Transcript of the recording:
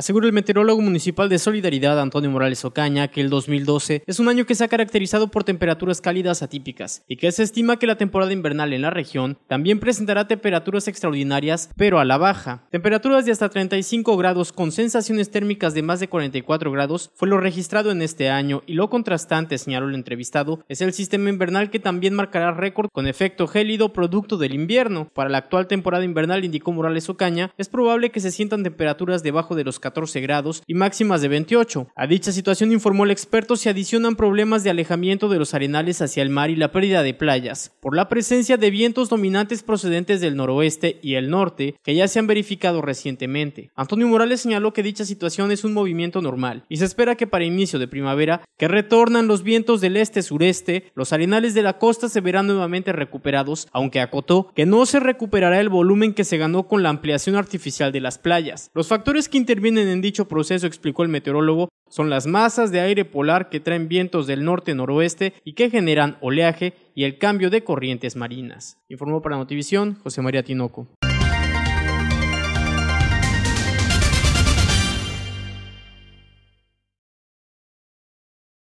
Asegura el meteorólogo municipal de Solidaridad, Antonio Morales Ocaña, que el 2012 es un año que se ha caracterizado por temperaturas cálidas atípicas y que se estima que la temporada invernal en la región también presentará temperaturas extraordinarias, pero a la baja. Temperaturas de hasta 35 grados con sensaciones térmicas de más de 44 grados fue lo registrado en este año y lo contrastante, señaló el entrevistado, es el sistema invernal que también marcará récord con efecto gélido producto del invierno. Para la actual temporada invernal, indicó Morales Ocaña, es probable que se sientan temperaturas debajo de los 14 14 grados y máximas de 28. A dicha situación, informó el experto, se adicionan problemas de alejamiento de los arenales hacia el mar y la pérdida de playas, por la presencia de vientos dominantes procedentes del noroeste y el norte, que ya se han verificado recientemente. Antonio Morales señaló que dicha situación es un movimiento normal y se espera que para inicio de primavera, que retornan los vientos del este-sureste, los arenales de la costa se verán nuevamente recuperados, aunque acotó que no se recuperará el volumen que se ganó con la ampliación artificial de las playas. Los factores que intervienen en dicho proceso, explicó el meteorólogo, son las masas de aire polar que traen vientos del norte-noroeste y que generan oleaje y el cambio de corrientes marinas. Informó para Notivisión José María Tinoco.